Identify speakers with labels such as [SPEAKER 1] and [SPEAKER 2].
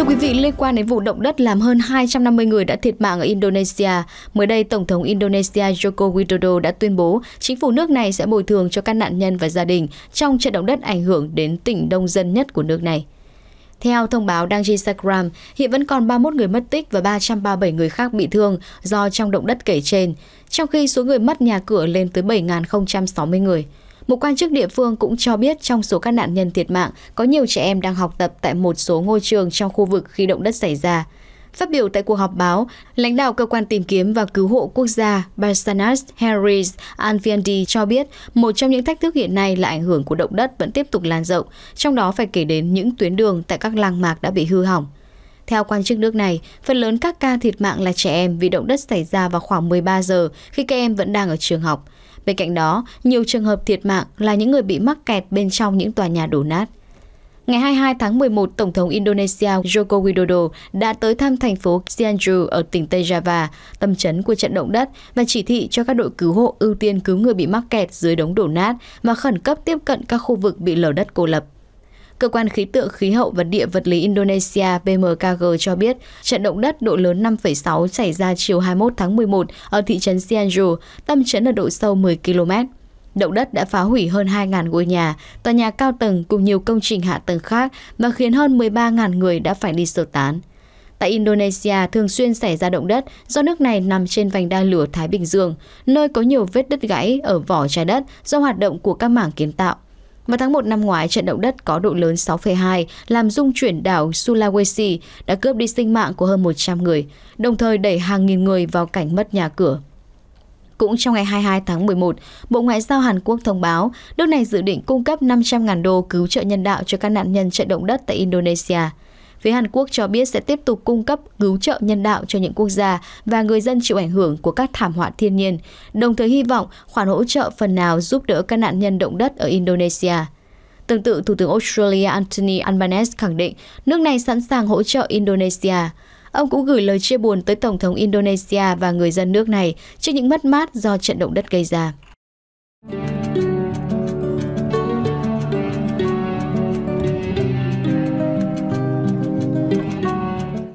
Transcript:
[SPEAKER 1] Thưa quý vị, liên quan đến vụ động đất làm hơn 250 người đã thiệt mạng ở Indonesia, mới đây Tổng thống Indonesia Joko Widodo đã tuyên bố chính phủ nước này sẽ bồi thường cho các nạn nhân và gia đình trong trận động đất ảnh hưởng đến tỉnh đông dân nhất của nước này. Theo thông báo đăng trên Instagram, hiện vẫn còn 31 người mất tích và 337 người khác bị thương do trong động đất kể trên, trong khi số người mất nhà cửa lên tới 7.060 người. Một quan chức địa phương cũng cho biết trong số các nạn nhân thiệt mạng có nhiều trẻ em đang học tập tại một số ngôi trường trong khu vực khi động đất xảy ra. Phát biểu tại cuộc họp báo, lãnh đạo Cơ quan Tìm kiếm và Cứu hộ Quốc gia Barsanas Harris Anviandi cho biết một trong những thách thức hiện nay là ảnh hưởng của động đất vẫn tiếp tục lan rộng, trong đó phải kể đến những tuyến đường tại các làng mạc đã bị hư hỏng. Theo quan chức nước này, phần lớn các ca thiệt mạng là trẻ em vì động đất xảy ra vào khoảng 13 giờ khi các em vẫn đang ở trường học. Bên cạnh đó, nhiều trường hợp thiệt mạng là những người bị mắc kẹt bên trong những tòa nhà đổ nát. Ngày 22 tháng 11, Tổng thống Indonesia Joko Widodo đã tới thăm thành phố Cianju ở tỉnh Tây Java, tâm chấn của trận động đất, và chỉ thị cho các đội cứu hộ ưu tiên cứu người bị mắc kẹt dưới đống đổ nát và khẩn cấp tiếp cận các khu vực bị lở đất cô lập. Cơ quan khí tượng khí hậu và địa vật lý Indonesia (BMKG) cho biết trận động đất độ lớn 5,6 xảy ra chiều 21 tháng 11 ở thị trấn Sianju, tâm trấn ở độ sâu 10 km. Động đất đã phá hủy hơn 2.000 ngôi nhà, tòa nhà cao tầng cùng nhiều công trình hạ tầng khác và khiến hơn 13.000 người đã phải đi sơ tán. Tại Indonesia thường xuyên xảy ra động đất do nước này nằm trên vành đai lửa Thái Bình Dương, nơi có nhiều vết đứt gãy ở vỏ trái đất do hoạt động của các mảng kiến tạo. Vào tháng 1 năm ngoái, trận động đất có độ lớn 6,2 làm rung chuyển đảo Sulawesi đã cướp đi sinh mạng của hơn 100 người, đồng thời đẩy hàng nghìn người vào cảnh mất nhà cửa. Cũng trong ngày 22 tháng 11, Bộ Ngoại giao Hàn Quốc thông báo nước này dự định cung cấp 500.000 đô cứu trợ nhân đạo cho các nạn nhân trận động đất tại Indonesia phía hàn quốc cho biết sẽ tiếp tục cung cấp cứu trợ nhân đạo cho những quốc gia và người dân chịu ảnh hưởng của các thảm họa thiên nhiên đồng thời hy vọng khoản hỗ trợ phần nào giúp đỡ các nạn nhân động đất ở indonesia Tương tự, Thủ tướng Australia Anthony Albanese khẳng định nước này sẵn sàng hỗ trợ Indonesia. Ông cũng gửi lời chia buồn tới Tổng thống Indonesia và người dân nước này trước những mất mát do trận động đất gây ra.